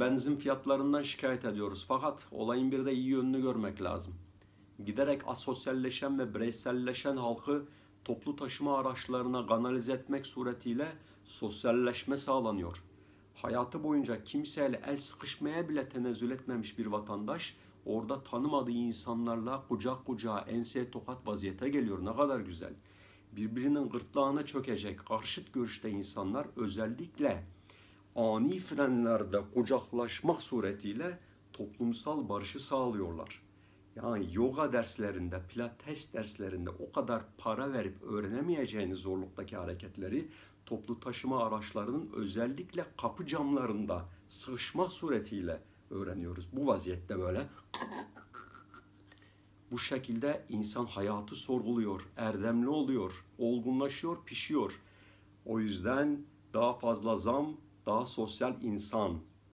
Benzin fiyatlarından şikayet ediyoruz fakat olayın bir de iyi yönünü görmek lazım. Giderek asosyalleşen ve bireyselleşen halkı toplu taşıma araçlarına kanalize etmek suretiyle sosyalleşme sağlanıyor. Hayatı boyunca kimseyle el sıkışmaya bile tenezzül etmemiş bir vatandaş orada tanımadığı insanlarla kucak kucağa enseye tokat vaziyete geliyor. Ne kadar güzel. Birbirinin gırtlağına çökecek karşıt görüşte insanlar özellikle ani frenlerde kucaklaşmak suretiyle toplumsal barışı sağlıyorlar. Yani yoga derslerinde, pilates derslerinde o kadar para verip öğrenemeyeceğiniz zorluktaki hareketleri toplu taşıma araçlarının özellikle kapı camlarında sıkışma suretiyle öğreniyoruz. Bu vaziyette böyle bu şekilde insan hayatı sorguluyor, erdemli oluyor, olgunlaşıyor, pişiyor. O yüzden daha fazla zam daha sosyal insan